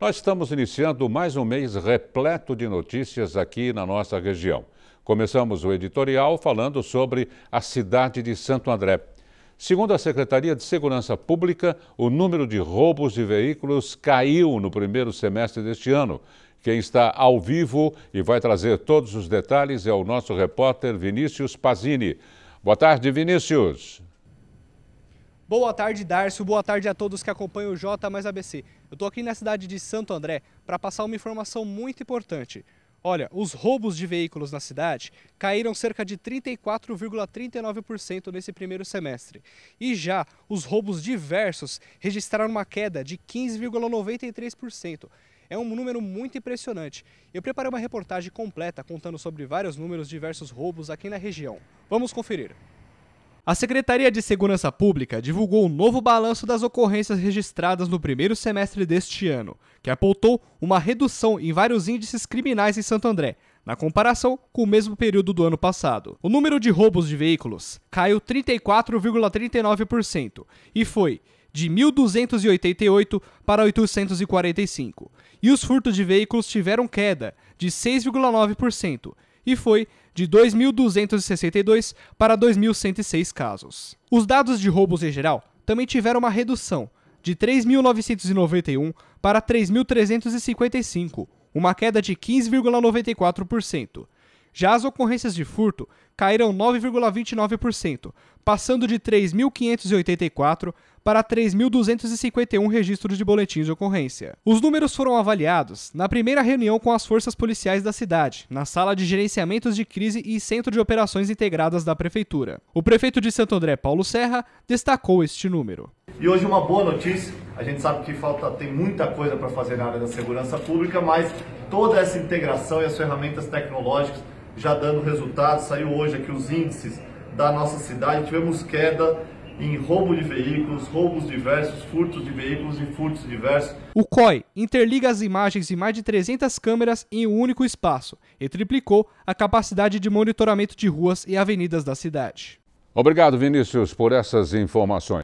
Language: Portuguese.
Nós estamos iniciando mais um mês repleto de notícias aqui na nossa região. Começamos o editorial falando sobre a cidade de Santo André. Segundo a Secretaria de Segurança Pública, o número de roubos de veículos caiu no primeiro semestre deste ano. Quem está ao vivo e vai trazer todos os detalhes é o nosso repórter Vinícius Pazini. Boa tarde, Vinícius. Boa tarde, Darcio. Boa tarde a todos que acompanham o J mais ABC. Eu estou aqui na cidade de Santo André para passar uma informação muito importante. Olha, os roubos de veículos na cidade caíram cerca de 34,39% nesse primeiro semestre. E já os roubos diversos registraram uma queda de 15,93%. É um número muito impressionante. Eu preparei uma reportagem completa contando sobre vários números diversos roubos aqui na região. Vamos conferir. A Secretaria de Segurança Pública divulgou um novo balanço das ocorrências registradas no primeiro semestre deste ano, que apontou uma redução em vários índices criminais em Santo André, na comparação com o mesmo período do ano passado. O número de roubos de veículos caiu 34,39% e foi de 1.288 para 845, e os furtos de veículos tiveram queda de 6,9% e foi de 2.262 para 2.106 casos. Os dados de roubos em geral também tiveram uma redução de 3.991 para 3.355, uma queda de 15,94%. Já as ocorrências de furto caíram 9,29%, passando de 3.584 para 3.251 registros de boletins de ocorrência. Os números foram avaliados na primeira reunião com as forças policiais da cidade, na sala de gerenciamentos de crise e centro de operações integradas da prefeitura. O prefeito de Santo André, Paulo Serra, destacou este número. E hoje uma boa notícia, a gente sabe que falta tem muita coisa para fazer na área da segurança pública, mas toda essa integração e as ferramentas tecnológicas já dando resultados. Saiu hoje aqui os índices da nossa cidade. Tivemos queda em roubo de veículos, roubos diversos, furtos de veículos e furtos diversos. O COI interliga as imagens de mais de 300 câmeras em um único espaço e triplicou a capacidade de monitoramento de ruas e avenidas da cidade. Obrigado, Vinícius, por essas informações.